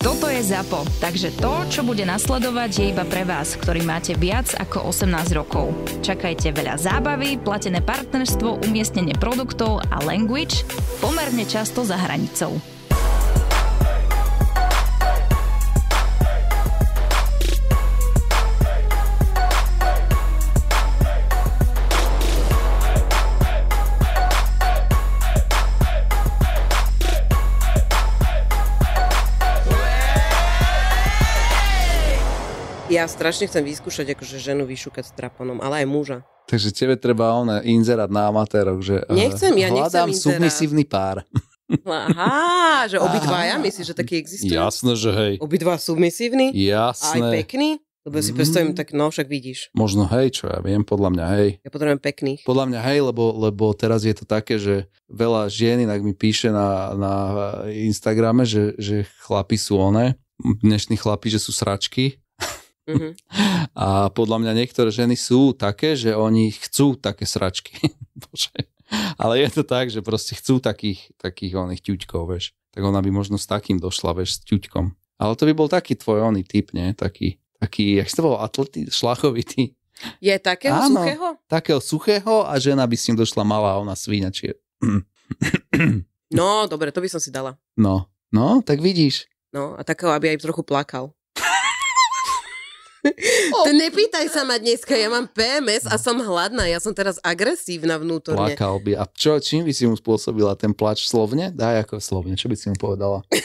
Toto je ZAPO, takže to, čo bude nasledovať, je iba pre vás, ktorý máte viac ako 18 rokov. Čakajte veľa zábavy, platené partnerstvo, umiestnenie produktov a language pomerne často za hranicou. ja strašne chcem vyskúšať akože ženu vyšúkať s traponom, ale aj muža. Takže tebe treba ona inzerať na amatérok, že eh, nechcem, ja hľadám nechcem submisívny pár. No, aha, že ja myslíš, že taký existuje? Jasné, že hej. Obidva submisívny? Jasné. Aj pekný? Lebo si mm. predstavím, tak no však vidíš. Možno hej, čo ja viem, podľa mňa hej. Ja potrebujem pekný. Podľa mňa hej, lebo, lebo teraz je to také, že veľa žien inak mi píše na, na Instagrame, že, že chlapi sú one, dnešní chlapi, že sú sračky Mm-hmm. A podľa mňa niektoré ženy sú také, že oni chcú také sračky. Bože. Ale je to tak, že proste chcú takých, takých oných ťuťkov, vieš. Tak ona by možno s takým došla, vieš, s ťuťkom. Ale to by bol taký tvoj oný typ, nie? Taký, taký, jak si to bol, atlety, šlachovitý. Je takého Áno, suchého? takého suchého a žena by s ním došla malá, ona svíňa, či... No, dobre, to by som si dala. No, no, tak vidíš. No, a takého, aby aj trochu plakal. To nepýtaj sa ma dneska, ja mám PMS a som hladná, ja som teraz agresívna vnútorne. Plakal by. A čo, čím by si mu spôsobila ten plač slovne? Daj ako slovne, čo by si mu povedala?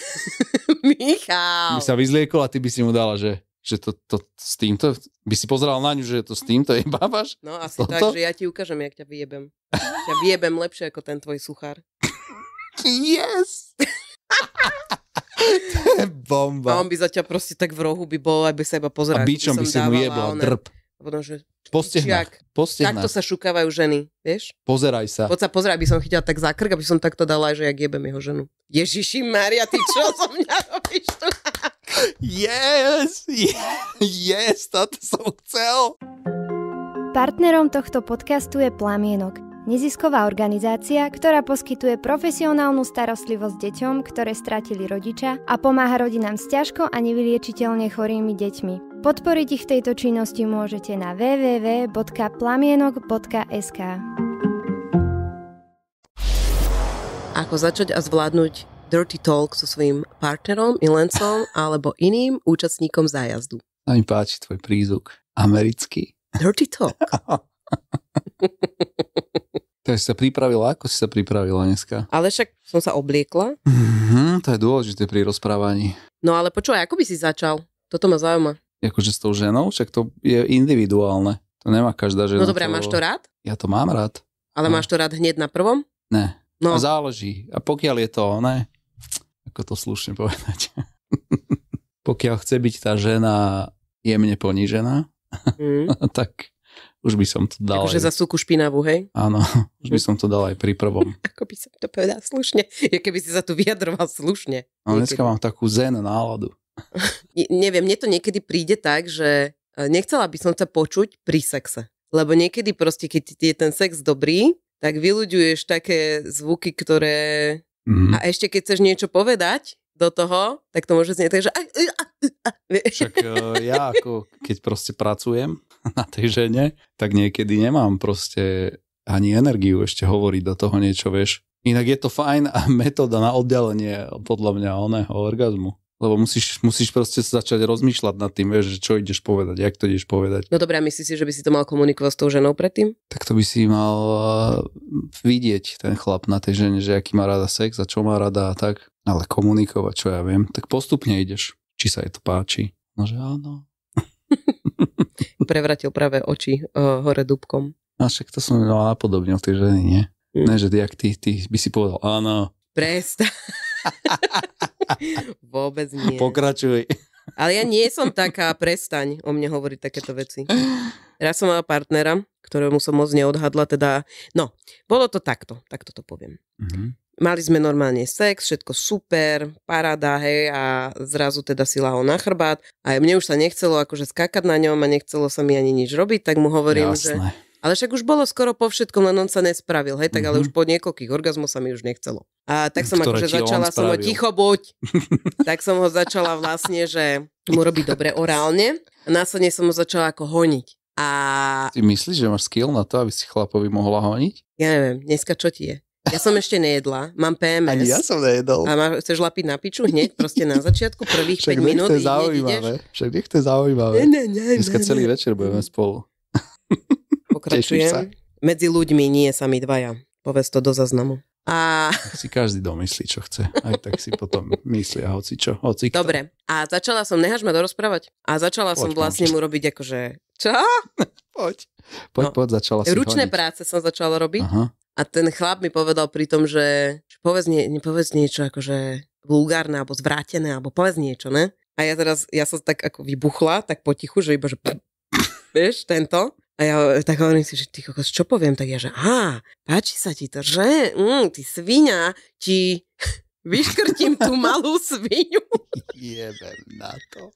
Michal! By sa vyzliekol a ty by si mu dala, že že to, to s týmto, by si pozeral na ňu, že to s týmto je babaš? No asi Toto? tak, že ja ti ukážem, jak ťa vyjebem. Ťa vyjebem lepšie ako ten tvoj suchár. Yes! Bomba. A on by za ťa proste tak v rohu by bol, aby sa iba pozeral. A bičom by, by si mu jebla, drp. Potom, že po stihnách. Takto sa šukávajú ženy, vieš? Pozeraj sa. Poď sa pozeraj, aby som chytila tak za krk, aby som takto dala, že ja jebem jeho ženu. Ježiši Maria, ty čo som mňa robíš tu? yes, yes, toto som chcel. Partnerom tohto podcastu je Plamienok – Nezisková organizácia, ktorá poskytuje profesionálnu starostlivosť deťom, ktoré stratili rodiča a pomáha rodinám s ťažko a nevyliečiteľne chorými deťmi. Podporiť ich v tejto činnosti môžete na www.plamienok.sk Ako začať a zvládnuť dirty talk so svojím partnerom, milencom alebo iným účastníkom zájazdu? A mi páči tvoj prízvuk. Americký. Dirty talk. Takže si sa pripravila, ako si sa pripravila dneska? Ale však som sa obliekla. Mm-hmm, to je dôležité pri rozprávaní. No ale počúvaj, ako by si začal? Toto ma zaujíma. Jakože s tou ženou? Však to je individuálne. To nemá každá žena. No dobré, to... máš to rád? Ja to mám rád. Ale no. máš to rád hneď na prvom? Ne. No. A záleží. A pokiaľ je to, ne, ako to slušne povedať. pokiaľ chce byť tá žena jemne ponížená, mm. tak už by som to dal. Takže aj... za súku špinavú, hej? Áno, už by som to dal aj pri prvom. Ako by som to povedal slušne. Ja keby si sa tu vyjadroval slušne. No dneska mám takú zen náladu. ne, neviem, mne to niekedy príde tak, že e, nechcela by som sa počuť pri sexe. Lebo niekedy proste, keď je ten sex dobrý, tak vyľuďuješ také zvuky, ktoré... Mm-hmm. A ešte keď chceš niečo povedať do toho, tak to môže znieť tak, že... A, a, Však e, ja ako keď proste pracujem na tej žene, tak niekedy nemám proste ani energiu ešte hovoriť do toho niečo, vieš. Inak je to fajn a metóda na oddelenie podľa mňa oného orgazmu. Lebo musíš, musíš proste začať rozmýšľať nad tým, vieš, čo ideš povedať, jak to ideš povedať. No dobré, a myslíš si, že by si to mal komunikovať s tou ženou predtým? Tak to by si mal e, vidieť ten chlap na tej žene, že aký má rada sex a čo má rada a tak. Ale komunikovať, čo ja viem, tak postupne ideš či sa jej to páči. No že áno. Prevratil práve oči uh, hore dúbkom. A však to som no, napodobnil tej ženy, nie? Mm. Ne, že ty, ty, ty by si povedal áno. Presta. Vôbec nie. Pokračuj. Ale ja nie som taká, prestaň o mne hovoriť takéto veci. Raz som mala partnera, ktorému som moc neodhadla, teda, no, bolo to takto, takto to poviem. Mm-hmm. Mali sme normálne sex, všetko super, paráda, hej, a zrazu teda si lahol na chrbát. A mne už sa nechcelo akože skakať na ňom a nechcelo sa mi ani nič robiť, tak mu hovorím, Jasné. že... Ale však už bolo skoro po všetkom, len on sa nespravil, hej, tak mm-hmm. ale mhm. už po niekoľkých orgazmoch sa mi už nechcelo. A tak som Ktoré akože začala, som ho ticho buď, tak som ho začala vlastne, že mu robí dobre orálne. A následne som ho začala ako honiť. A... Ty myslíš, že máš skill na to, aby si chlapovi mohla honiť? Ja neviem, dneska čo ti je? Ja som ešte nejedla, mám PMS. Ani ja som nejedol. A má, chceš lapiť na piču hneď, proste na začiatku prvých Však 5 minút. Však zaujímavé. Však nech to je zaujímavé. Ne, ne, ne, Dneska ne, celý ne. večer budeme mhm. spolu. Pokračujem. Medzi ľuďmi nie sami dvaja. Povedz to do zaznamu. A... Si každý domyslí, čo chce. Aj tak si potom myslia hoci čo, hoci kto. Dobre. A začala som, nehaš ma dorozprávať? A začala poď, som no. vlastne mu robiť akože... Čo? Poď. Poď, no. poď, začala si Ručné hodiť. práce som začala robiť. Aha. A ten chlap mi povedal pri tom, že, že povedz, nie, povedz niečo akože vulgárne alebo zvrátené, alebo povedz niečo, ne? A ja teraz, ja som tak ako vybuchla, tak potichu, že iba, že vieš, tento. A ja tak hovorím si, že ty kokos, čo poviem? Tak ja, že á, páči sa ti to, že? Mm, ty svinia, ti vyškrtím tú malú svinu. Jebem na to.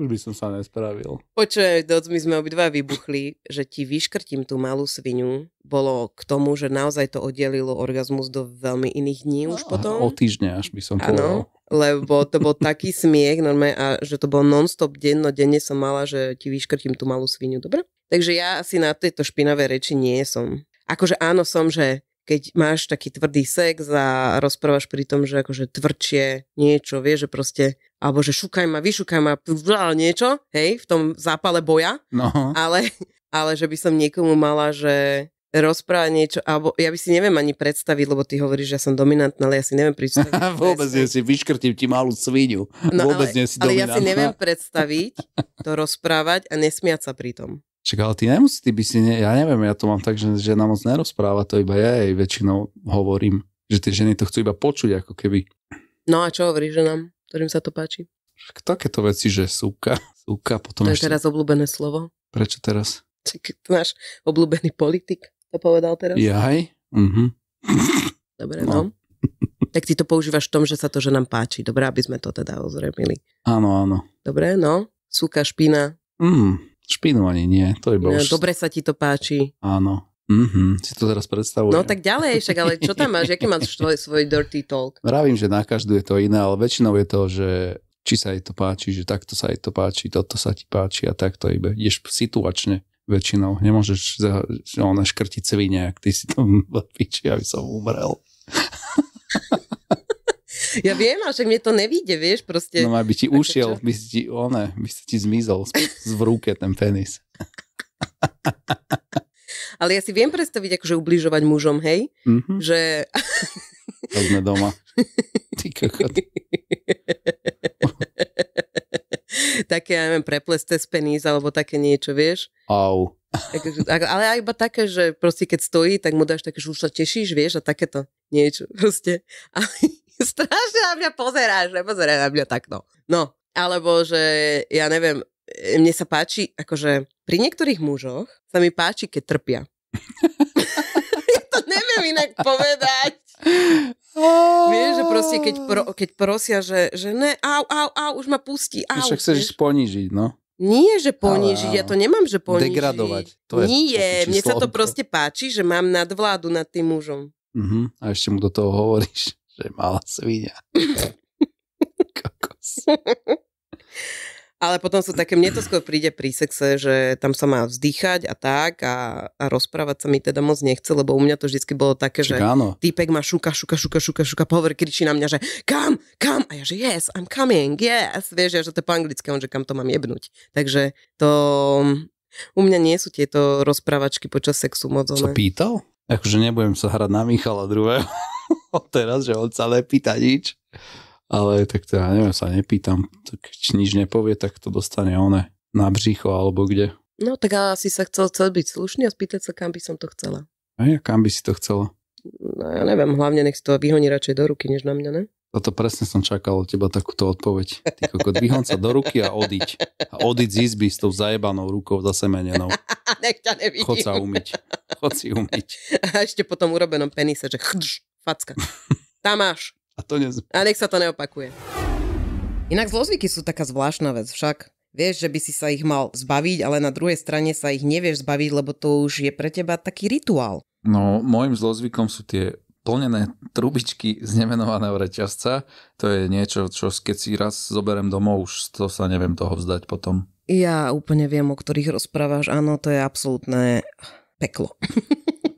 Už by som sa nespravil. Počuj, doc, my sme obidva vybuchli, že ti vyškrtím tú malú svinu. Bolo k tomu, že naozaj to oddelilo orgazmus do veľmi iných dní už potom. O týždne až by som povedal. lebo to bol taký smiech normálne a že to bol non-stop deň, no denne som mala, že ti vyškrtím tú malú svinu, dobre? Takže ja asi na tejto špinavej reči nie som. Akože áno som, že keď máš taký tvrdý sex a rozprávaš pri tom, že akože tvrdšie niečo, vieš, že proste, alebo že šukaj ma, vyšukaj ma, niečo, hej, v tom zápale boja, no. ale, ale že by som niekomu mala, že rozprávať niečo, alebo ja by si neviem ani predstaviť, lebo ty hovoríš, že ja som dominantná, ale ja si neviem predstaviť. Vôbec nie si, vyškrtím ti malú svinu. No, Vôbec ale, nie si dominantná. Ale ja si neviem predstaviť to rozprávať a nesmiať sa pri tom. Však ale ty nemusí, ty by si, ne, ja neviem, ja to mám tak, že žena moc nerozpráva, to iba ja jej väčšinou hovorím, že tie ženy to chcú iba počuť ako keby. No a čo hovoríš ženám, ktorým sa to páči? Však takéto veci, že súka, súka, potom To ešte... je teraz obľúbené slovo. Prečo teraz? to náš obľúbený politik to povedal teraz. Jaj? Mhm. Dobre, no. no. Tak ty to používaš v tom, že sa to ženám páči. Dobre, aby sme to teda ozremili. Áno, áno. Dobre, no. Súka, špina. Mm špinu ani nie. To iba no, už... Dobre sa ti to páči. Áno. Mm-hmm, si to teraz predstavujem. No tak ďalej, však ale čo tam máš? Aký máš tvoj, svoj dirty talk? Vravím, že na každú je to iné, ale väčšinou je to, že či sa jej to páči, že takto sa jej to páči, toto sa ti páči a takto iba. Ideš situačne väčšinou. Nemôžeš za, že ona škrtiť cvine, ak ty si tam piči, aby som umrel. Ja viem, ale však mne to nevíde, vieš, proste. No aby ti ušiel, by si ti, one, by si ti zmizol z, z v rúke ten penis. ale ja si viem predstaviť, akože ubližovať mužom, hej? Mm-hmm. Že... To sme doma. Ty kokot. také, ja neviem, preples cez penis alebo také niečo, vieš? Au. Tak, akože, ale aj iba také, že proste keď stojí, tak mu dáš také, že už sa tešíš, vieš, a takéto niečo proste. Ale strašne na mňa pozeráš, nepozeraj na mňa takto. No. no, alebo že ja neviem, e, mne sa páči, akože pri niektorých mužoch sa mi páči, keď trpia. ja to neviem inak povedať. Oh. Vieš, že proste keď, pro, keď prosia, že, že ne, au, au, au, už ma pustí, au. Však chceš ich ponížiť, no. Nie, že ponížiť, ja to nemám, že ponížiť. Degradovať. To je Nie, mne sa to proste páči, že mám nadvládu nad tým mužom. Uh-huh. A ešte mu do toho hovoríš. Že malá svinia. Kokos. Ale potom sa také, mne to skôr príde pri sexe, že tam sa má vzdychať a tak a, a rozprávať sa mi teda moc nechce, lebo u mňa to vždy bolo také, že Čakáno. týpek ma šuka, šuka, šuka, šuka, šuka, pohovor kričí na mňa, že kam, kam, a ja že yes, I'm coming, yes, vieš, ja že to je po anglické, on že kam to mám jebnúť. Takže to, u mňa nie sú tieto rozprávačky počas sexu moc. Sa pýtal? Akože nebudem sa hrať na Michala druhého. teraz, že on sa nepýta nič. Ale tak teda, neviem, sa nepýtam. Tak či nič nepovie, tak to dostane one na břicho alebo kde. No tak asi sa chcel, chcel byť slušný a spýtať sa, kam by som to chcela. A ja, kam by si to chcela? No ja neviem, hlavne nech si to vyhoní radšej do ruky, než na mňa, ne? Toto presne som čakal od teba takúto odpoveď. Ty kokot, vyhon sa do ruky a odiť. A odiť z izby s tou zajebanou rukou zasemenenou. Nech ťa nevidím. Chod sa umyť. Chod si umyť. A ešte potom urobenom penise, že chdž. Facka. Tam máš. A to nez... A nech sa to neopakuje. Inak zlozvyky sú taká zvláštna vec však. Vieš, že by si sa ich mal zbaviť, ale na druhej strane sa ich nevieš zbaviť, lebo to už je pre teba taký rituál. No, môjim zlozvykom sú tie plnené trubičky z nemenovaného reťazca. To je niečo, čo keď si raz zoberem domov, už to sa neviem toho vzdať potom. Ja úplne viem, o ktorých rozprávaš. Áno, to je absolútne peklo.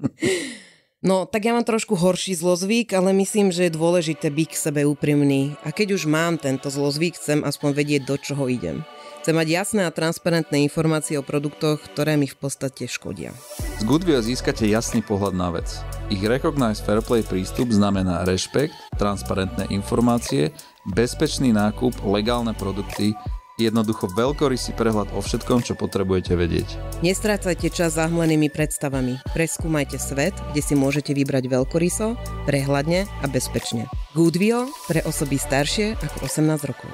No, tak ja mám trošku horší zlozvyk, ale myslím, že je dôležité byť k sebe úprimný. A keď už mám tento zlozvyk, chcem aspoň vedieť, do čoho idem. Chcem mať jasné a transparentné informácie o produktoch, ktoré mi v podstate škodia. Z Goodwill získate jasný pohľad na vec. Ich Recognize Fair Play prístup znamená rešpekt, transparentné informácie, bezpečný nákup, legálne produkty, Jednoducho veľkorysý prehľad o všetkom, čo potrebujete vedieť. Nestrácajte čas zahmlenými predstavami. Preskúmajte svet, kde si môžete vybrať veľkoryso, prehľadne a bezpečne. Goodwill pre osoby staršie ako 18 rokov.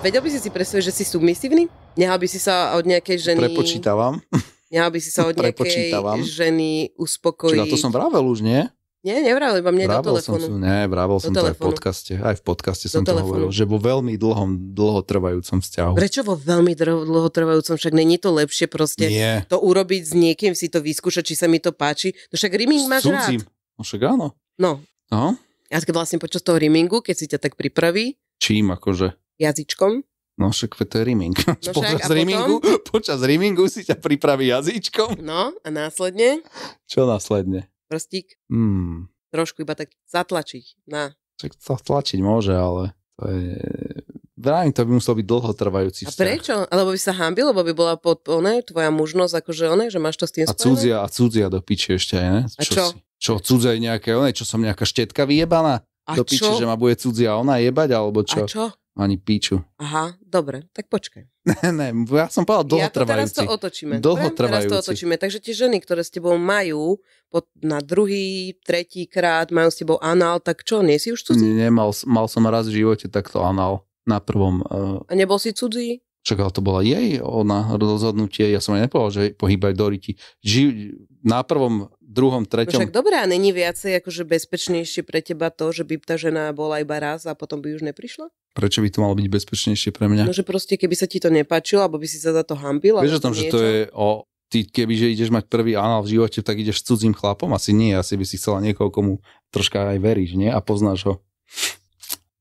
Vedel by si si predstaviť, že si submisívny? Nehal by si sa od nejakej ženy... Prepočítavam. Nehal by si sa od nejakej ženy uspokojiť. Čiže to som vravel už, nie? Nie, nevravil iba mne vrával do telefónu. Som, nie, vrával som telefónu. to aj v podcaste. Aj v podcaste do som telefónu. to hovoril, že vo veľmi dlhom, dlhotrvajúcom vzťahu. Prečo vo veľmi dlhotrvajúcom? Však není to lepšie proste nie. to urobiť s niekým, si to vyskúšať, či sa mi to páči. No však riming máš Cudzím. rád. No však áno. No. No. A keď vlastne počas toho rimingu, keď si ťa tak pripraví. Čím akože? Jazyčkom. No však to je riming. No však, počas, potom... počas rimingu si ťa pripraví jazyčkom. No a následne? Čo následne? prstík, mm. trošku iba tak zatlačiť na... to tlačiť môže, ale to je... Vrajím, to by musel byť dlhotrvajúci vzťah. A prečo? Alebo by sa hámbil, lebo by bola pod, oné, tvoja mužnosť, akože oné, že máš to s tým a Cudzia, a cudzia do piči ešte aj, ne? A čo? Čo, čo cudzia je nejaké, oné, čo som nejaká štetka vyjebaná? A do piče, že ma bude cudzia ona jebať, alebo čo? A čo? Ani píču. Aha, dobre, tak počkaj. ne, ne, ja som povedal dlhotrvajúci. Ja to teraz to otočíme. Dlhotrvajúci. Teraz to otočíme. Takže tie ženy, ktoré s tebou majú pod, na druhý, tretí krát, majú s tebou anál, tak čo, nie si už cudzí? Nemal, mal som raz v živote takto anal Na prvom. Uh... A nebol si cudzí? Čak, ale to bola jej ona rozhodnutie. Ja som aj nepovedal, že pohybaj do ryti. Ži, na prvom, druhom, no treťom. však dobré, a není viacej akože bezpečnejšie pre teba to, že by tá žena bola iba raz a potom by už neprišla? prečo by to malo byť bezpečnejšie pre mňa? No, že proste keby sa ti to nepáčilo, alebo by si sa za to hambila. Vieš o tom, že to je o... Ty keby, že ideš mať prvý anál v živote, tak ideš s cudzím chlapom? Asi nie, asi by si chcela niekoho, komu troška aj veríš, nie? A poznáš ho.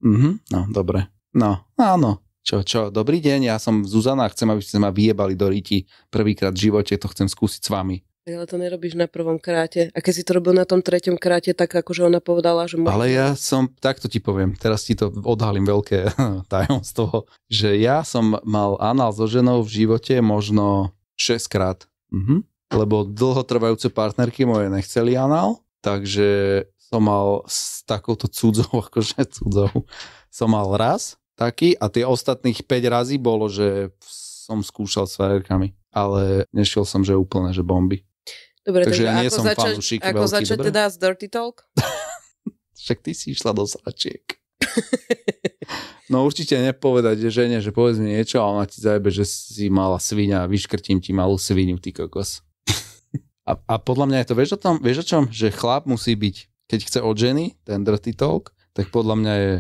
Mhm, no, dobre. No, áno. Čo, čo, dobrý deň, ja som Zuzana a chcem, aby ste ma vyjebali do riti prvýkrát v živote, to chcem skúsiť s vami. Ale to nerobíš na prvom kráte. A keď si to robil na tom treťom kráte, tak akože ona povedala, že... Môže... Ale ja som, takto ti poviem, teraz ti to odhalím veľké tajomstvo, že ja som mal anál so ženou v živote možno 6 krát. Mhm. Lebo dlhotrvajúce partnerky moje nechceli anál, takže som mal s takouto cudzou, akože cudzou, som mal raz taký a tie ostatných 5 razy bolo, že som skúšal s fajerkami ale nešiel som, že úplne, že bomby. Dobre, takže, takže ja nie som začať, fanúšik Ako veľký, začať dobre? teda z Dirty Talk? Však ty si išla do sračiek. no určite nepovedať žene, že povedz mi niečo a ona ti zajebe, že si mala svinia a vyškrtím ti malú sviniu, ty kokos. a, a podľa mňa je to, vieš o, tom, vieš o čom? Že chlap musí byť, keď chce od ženy, ten dirty talk, tak podľa mňa je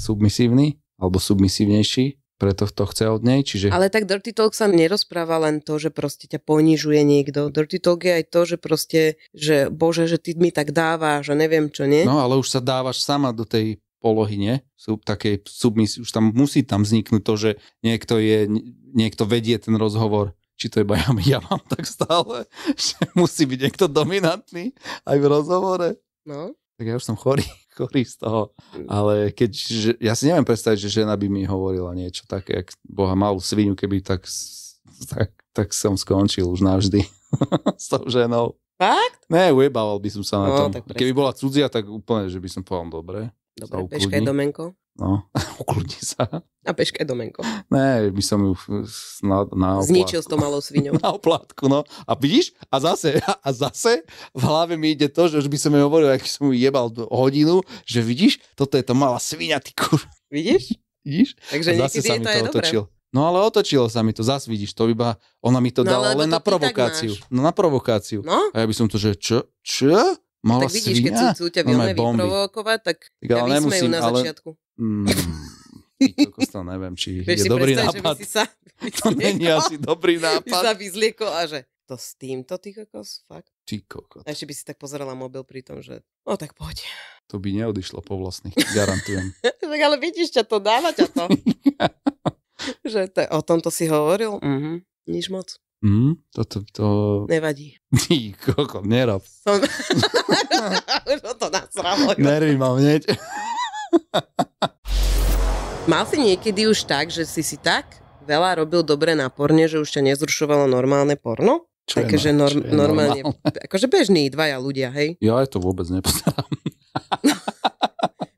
submisívny alebo submisívnejší preto to chce od nej. Čiže... Ale tak Dirty Talk sa nerozpráva len to, že proste ťa ponižuje niekto. Dirty Talk je aj to, že proste, že bože, že ty mi tak dávaš a neviem čo, nie? No ale už sa dávaš sama do tej polohy, nie? Sú také submisie, už tam musí tam vzniknúť to, že niekto, je, niekto vedie ten rozhovor či to iba ja, ja mám tak stále, že musí byť niekto dominantný aj v rozhovore. No. Tak ja už som chorý chorý z toho. Ale keď, že, ja si neviem predstaviť, že žena by mi hovorila niečo také, ak boha malú svinu, keby tak, tak, tak som skončil už navždy s tou ženou. Fakt? Ne, ujebával by som sa na no, tom. Keby bola cudzia, tak úplne, že by som povedal, dobre. Dobre, peškaj domenko. No, ukludni sa. A peška Domenko. Ne, by som ju na, na Zničil s to malou svinou. Na oplátku, no. A vidíš? A zase, a zase v hlave mi ide to, že už by som ju hovoril, ak som ju jebal hodinu, že vidíš, toto je to malá svinia, ty kur. Vidíš? Vidíš? Takže a zase sa mi to, to otočil. Dobré. No ale otočilo sa mi to, zase vidíš, to iba, ona mi to no, dala len na provokáciu. No na provokáciu. No? A ja by som to, že čo? Čo? Mala tak vidíš, svinia? keď sú ťa vilné vyprovokovať, tak ja, ja nemusím, na ale, začiatku. Mm, kokos, to neviem, či Vieš je dobrý nápad. si sa vyzlieko, to není asi dobrý nápad. sa vyzliekol a že to s týmto, ty kokos, fakt. Ty kokos. A ešte by si tak pozerala mobil pri tom, že no tak poď. To by neodišlo po vlastných, garantujem. tak ale vidíš ťa to, dáva ťa to. že to, o tomto si hovoril? Mm-hmm. Nič moc. Mm, to, to, to... Nevadí. Ty koko, nerob. Som... Už to nasralo. Nervy mám hneď. Mal si niekedy už tak, že si si tak veľa robil dobre na porne, že už ťa nezrušovalo normálne porno? Čo Také, je, že akože norm, čo je normálne, normálne, akože bežní dvaja ľudia, hej? Ja aj to vôbec nepozerám.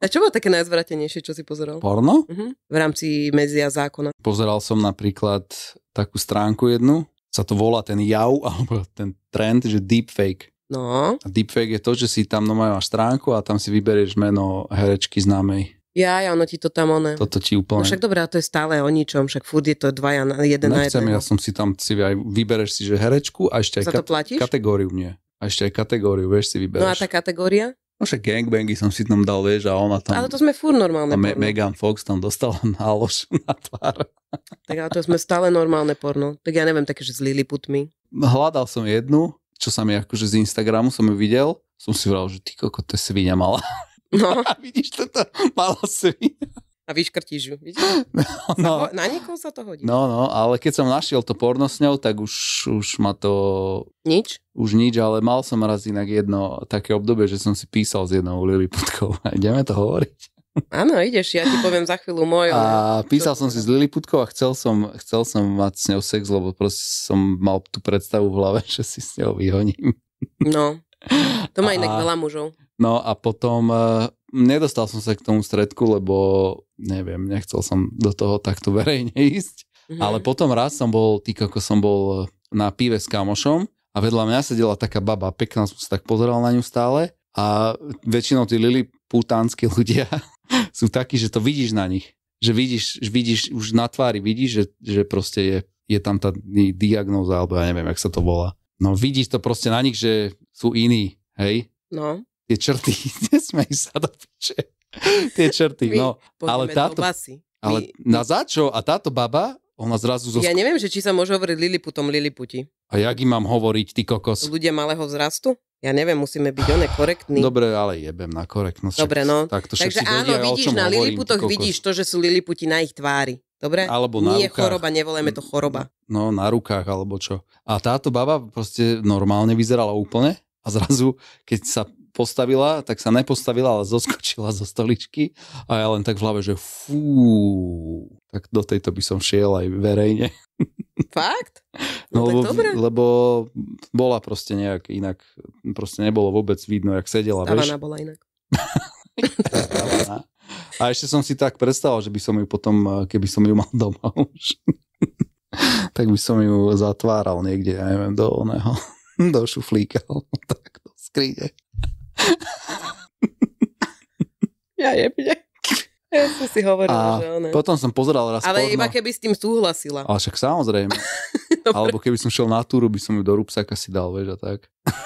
A čo bolo také najzvratenejšie, čo si pozeral? Porno? Uh-huh. V rámci medzia zákona. Pozeral som napríklad takú stránku jednu, sa to volá ten jav, alebo ten trend, že deepfake. No. A deepfake je to, že si tam normálne máš stránku a tam si vyberieš meno herečky známej. Ja, ja, ono ti to tam oné. Toto ti úplne. No však dobré, a to je stále o ničom, však furt je to dvaja na jeden Nechcem, na jeden. ja som si tam, si aj vybereš si, že herečku a ešte aj Za to kategóriu nie. A ešte aj kategóriu, vieš, si vybereš. No a tá kategória? No však gangbangy som si tam dal, vieš, a ona tam... Ale to sme furt normálne a Me- Megan Fox tam dostala nálož na tvár. Tak ale to sme stále normálne porno. Tak ja neviem, také, že s Lilliputmi. No, hľadal som jednu, čo sa mi akože z Instagramu som ju videl, som si vral, že ty koko, to je svinia malá. No. A vidíš toto, malá svinia. A vyškrtíš ju, vidíš? No, no. na niekoho sa to hodí. No, no, ale keď som našiel to porno s ňou, tak už, už ma to... Nič? Už nič, ale mal som raz inak jedno také obdobie, že som si písal s jednou Lili Putkou. Ideme to hovoriť? Áno, ideš, ja ti poviem za chvíľu môj. A písal som si s Liliputkou a chcel som, chcel som mať s ňou sex, lebo proste som mal tú predstavu v hlave, že si s ňou vyhoním. No, to má a, inak veľa mužov. No a potom e, nedostal som sa k tomu stredku, lebo neviem, nechcel som do toho takto verejne ísť. Mm-hmm. Ale potom raz som bol, ty ako som bol na pive s kamošom a vedľa mňa sedela taká baba, pekná som sa tak pozeral na ňu stále a väčšinou tí lili putánsky ľudia sú takí, že to vidíš na nich. Že vidíš, vidíš už na tvári, vidíš, že, že proste je, je tam tá diagnóza, alebo ja neviem, jak sa to volá. No vidíš to proste na nich, že sú iní, hej? No. Tie črty, nesmej sa do piče. Tie črty, no. Ale táto... Ale na začo a táto baba, ona zrazu zo... Ja neviem, že či sa môže hovoriť Liliputom Liliputi. A jak im mám hovoriť, ty kokos? Ľudia malého vzrastu? ja neviem, musíme byť oné korektní. Dobre, ale jebem na korektnosť. Dobre, no. Tak to Takže áno, vedia, vidíš, na Liliputoch vidíš to, že sú Liliputi na ich tvári. Dobre? Alebo na Nie rukách. choroba, nevoláme to choroba. No, na rukách alebo čo. A táto baba proste normálne vyzerala úplne a zrazu, keď sa postavila, tak sa nepostavila, ale zoskočila zo stoličky a ja len tak v hlave, že fú, tak do tejto by som šiel aj verejne. Fakt? No, no lebo, dobre. lebo bola proste nejak inak, proste nebolo vôbec vidno, jak sedela. Stávaná vieš? bola inak. A ešte som si tak predstavoval, že by som ju potom, eh, keby som ju mal doma už, tak by som ju zatváral niekde, ja neviem, do oného, do šuflíka, tak do skrine. Ja jebne. Ja som si hovoril, a že ona. Potom som pozeral raz Ale porno. iba keby s tým súhlasila. Ale však samozrejme. Alebo keby som šiel na túru, by som ju do rúbsaka si dal, vieš, a tak.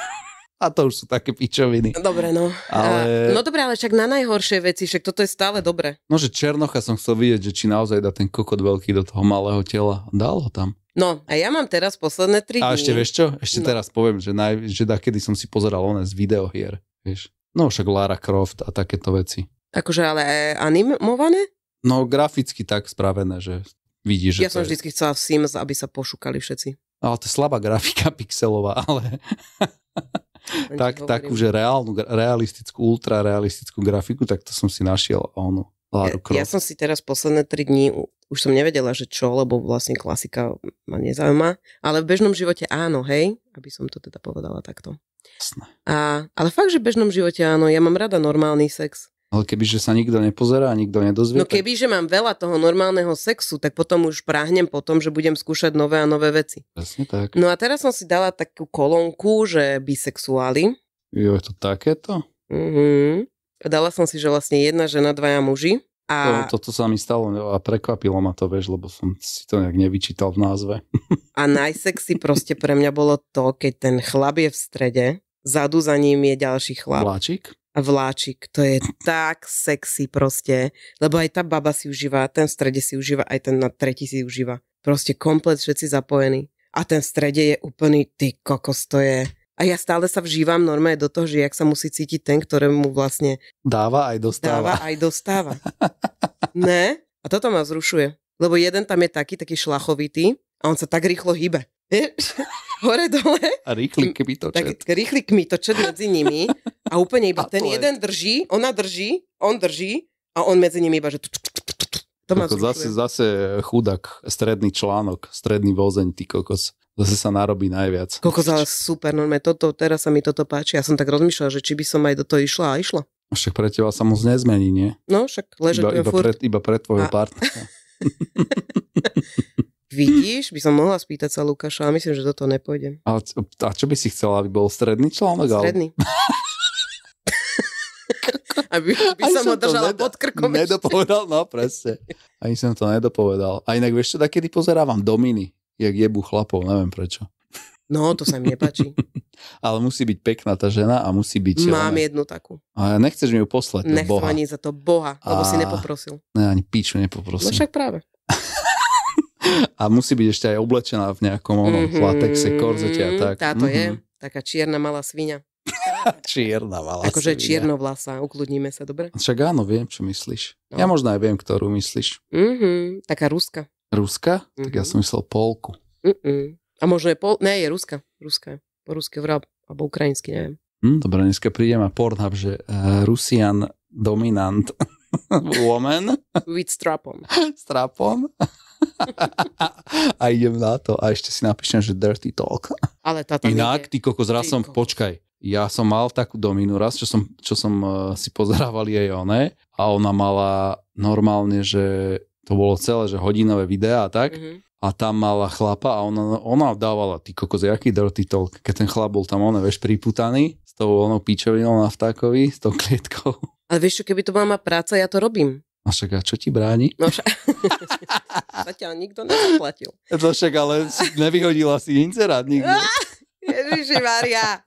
A to už sú také pičoviny. No, dobre, no. Ale... A, no dobre, ale však na najhoršie veci, však toto je stále dobre. No, že Černocha som chcel vidieť, že či naozaj dá ten kokot veľký do toho malého tela. Dal ho tam. No, a ja mám teraz posledné tri A dní. ešte vieš čo? Ešte no. teraz poviem, že, naj, že da, kedy som si pozeral one z videohier, vieš. No však Lara Croft a takéto veci. Akože ale animované? No graficky tak spravené, že vidíš, že Ja som vždy chcela v Sims, aby sa pošukali všetci. Ale to je slabá grafika pixelová, ale... tak, tak už reálnu, realistickú, ultra realistickú grafiku, tak to som si našiel ono. Ja, ja som si teraz posledné 3 dní, už som nevedela, že čo, lebo vlastne klasika ma nezaujíma, ale v bežnom živote áno, hej, aby som to teda povedala takto. Jasné. A, ale fakt, že v bežnom živote áno, ja mám rada normálny sex. Ale kebyže sa nikto nepozerá a nikto nedozvie. No keby, tak... že mám veľa toho normálneho sexu, tak potom už práhnem po tom, že budem skúšať nové a nové veci. Presne tak. No a teraz som si dala takú kolónku, že bisexuáli. Jo, je to takéto? Mhm. Dala som si, že vlastne jedna žena, dvaja muži. A... To, toto sa mi stalo a prekvapilo ma to, vieš, lebo som si to nejak nevyčítal v názve. a najsexy proste pre mňa bolo to, keď ten chlap je v strede, zadu za ním je ďalší chlap. Vláčik? vláčik, to je tak sexy proste, lebo aj tá baba si užíva, ten v strede si užíva, aj ten na tretí si užíva. Proste komplet všetci zapojení. A ten v strede je úplný, ty kokos, to je... A ja stále sa vžívam normálne do toho, že jak sa musí cítiť ten, ktorému vlastne... Dáva aj dostáva. Dáva aj dostáva. ne? A toto ma zrušuje. Lebo jeden tam je taký, taký šlachovitý a on sa tak rýchlo hýbe hore-dole. A rýchly kmitočet. Tak rýchly kmitočet medzi nimi a úplne iba a ten jeden drží, ona drží, on drží a on medzi nimi iba, že... To ma zase, zase chudák, stredný článok, stredný vozeň, ty kokos zase sa narobí najviac. Kokos, ale super, no toto, teraz sa mi toto páči. Ja som tak rozmýšľala, že či by som aj do toho išla a išla. Však pre teba sa moc nezmení, nie? No, však ležať iba, iba, furt. Pre, iba pre tvojho a... partnera. Vidíš, by som mohla spýtať sa Lukáša, a myslím, že do toho nepôjdem. A, a čo by si chcela, aby bol stredný článok? Stredný. aby by som, ho držala nedo, pod krkom. Nedopovedal, no presne. Ani som to nedopovedal. A inak vieš čo, kedy pozerávam Dominy, jak jebu chlapov, neviem prečo. No, to sa mi nepáči. Ale musí byť pekná tá žena a musí byť... Mám ona... jednu takú. A nechceš mi ju poslať? Nechcem boha. ani za to Boha, lebo a... si nepoprosil. Ne, ani piču nepoprosil. No však práve. a musí byť ešte aj oblečená v nejakom onom mm-hmm, latexe, korzete a tak. Táto mm-hmm. je mhm. taká čierna malá svinia. čierna malá Akože čiernovlasa, ukludníme sa, dobre? Však áno, viem, čo myslíš. No. Ja možno aj viem, ktorú myslíš. Mm-hmm, taká ruska. Ruska? Mm-hmm. Tak ja mhm. som myslel polku. Mm-mm. A možno je pol... Ne, je ruska. Ruska. Po rusky alebo ukrajinsky, neviem. Mm, dobre, dneska prídem a Pornhub, že uh, Rusian dominant. Woman. With strapom. Strapom. a idem na to. A ešte si napíšem, že dirty talk. Ale tá Inak, ide. ty kokos, raz som, počkaj, ja som mal takú dominu raz, čo som, čo som uh, si pozerával jej one a ona mala normálne, že to bolo celé, že hodinové videá a tak. Mm-hmm. A tam mala chlapa a ona, ona dávala, ty kokos, jaký dirty talk, keď ten chlap bol tam, on vieš, priputaný s tou onou pičovinou na vtákovi, s tou klietkou. Ale vieš čo, keby to bola má práca, ja to robím. A však a čo ti bráni? No však... Zatiaľ nikto nezaplatil. To však ale nevyhodila si inzerát nikdy. Ježiši Maria.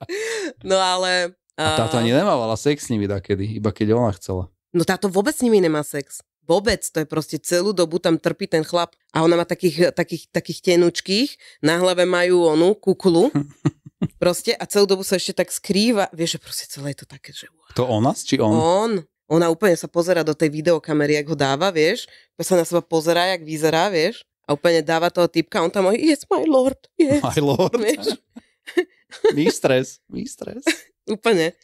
No ale... A táto ani nemávala sex s nimi takedy, iba keď ona chcela. No táto vôbec s nimi nemá sex. Vôbec, to je proste celú dobu tam trpí ten chlap. A ona má takých, takých, takých tenučkých, na hlave majú onu kuklu. Proste a celú dobu sa ešte tak skrýva. Vieš, že proste celé je to také, že... To on nás, či on? On. Ona úplne sa pozera do tej videokamery, ak ho dáva, vieš. Sa na seba pozerá, jak vyzerá, vieš. A úplne dáva toho typka, on tam hovorí, yes, my lord, yes. My lord. Vieš? my stres. úplne.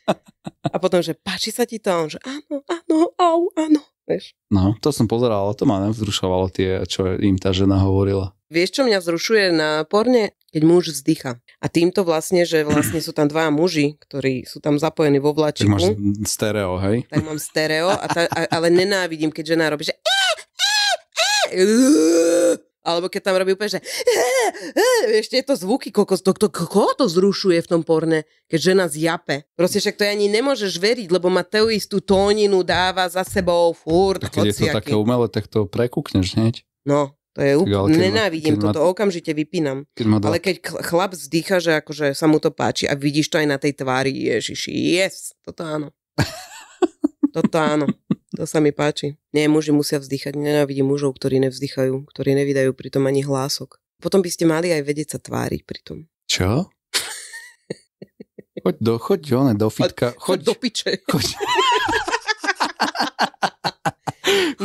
A potom, že páči sa ti to? A on, že áno, áno, au, áno. Vieš? No, to som pozeral, ale to ma nevzrušovalo tie, čo im tá žena hovorila. Vieš, čo mňa vzrušuje na porne? Keď muž vzdycha. A týmto vlastne, že vlastne sú tam dva muži, ktorí sú tam zapojení vo vláčiku. Tak máš stereo, hej? Tak mám stereo, a tá, a, ale nenávidím, keď žena robí, že Alebo keď tam robí úplne, že ešte je to zvuky, kokos, to, to, koho to zrušuje v tom porne, keď žena zjape. Proste však to ani nemôžeš veriť, lebo má tú istú tóninu, dáva za sebou furt. keď hociaký. je to také umelé, tak to prekúkneš hneď. No, to je úplne, nenávidím, ma, toto ma, okamžite vypínam. Keď ma dá... Ale keď chlap zdýcha, že akože sa mu to páči a vidíš to aj na tej tvári, ježiši, yes, toto áno. toto áno. To sa mi páči. Nie, muži musia vzdychať. Nenávidím mužov, ktorí nevzdychajú, ktorí nevydajú pritom ani hlások. Potom by ste mali aj vedieť sa tváriť pritom. Čo? choď do, choď, ne, do fitka. Choď, choď do piče. Choď.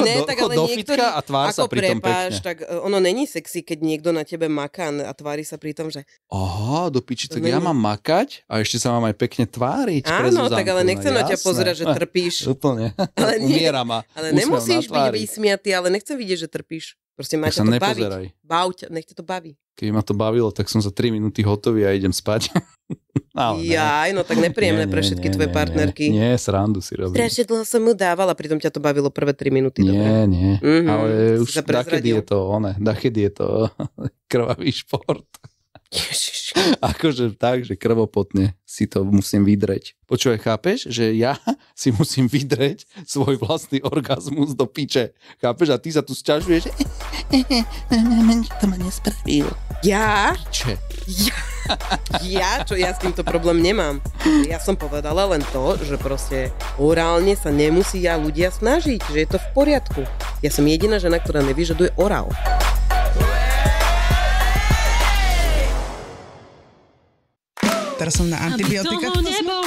ne, do, tak ale do fitka a tvár ako sa pritom prepáš, pekne. tak e, ono není sexy, keď niekto na tebe maká a tvári sa pritom, že... Aha, do piči, tak ja mám makať a ešte sa mám aj pekne tváriť. Áno, tak ale no nechcem na ťa pozerať, že trpíš. Úplne. Ale nie, Ale nemusíš byť vysmiatý, ale nechcem vidieť, že trpíš. Proste ma to nepozeraj. baviť. Bauť, nech to baví. Keď ma to bavilo, tak som za 3 minúty hotový a idem spať. Ale Jaj, no tak nepríjemné nie, pre všetky nie, tvoje nie, partnerky. Nie, nie, srandu si robím. Strašne dlho som mu dávala, pritom ťa to bavilo prvé 3 minúty. Nie, dobre. nie, mm-hmm, ale už dakedy je to one, dakedy je to krvavý šport. Ježiš. Akože tak, že krvopotne si to musím vydreť. Počúvaj, chápeš, že ja si musím vydreť svoj vlastný orgazmus do piče. Chápeš? A ty sa tu sťažuješ, to ma nespravil. Ja? Čo? Ja, ja, čo ja s týmto problém nemám. Ja som povedala len to, že proste orálne sa nemusí ja ľudia snažiť, že je to v poriadku. Ja som jediná žena, ktorá nevyžaduje orál. Teraz som na antibiotika. Aby toho nebolo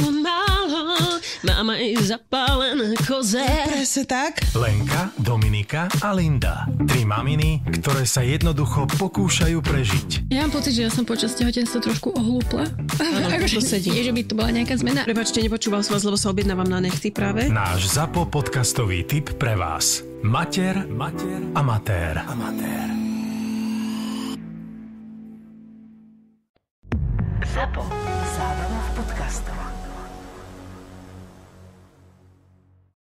Máme i zapálené koze. No, presne tak. Lenka, Dominika a Linda. Tri maminy, ktoré sa jednoducho pokúšajú prežiť. Ja mám pocit, že ja som počas tehotenstva trošku ohlúpla. Ako to sedí. Je, že by to bola nejaká zmena. Prepačte, nepočúval som vás, lebo sa objednávam na nechty práve. Náš ZAPO podcastový tip pre vás. Mater, mater, amatér. Amatér. ZAPO.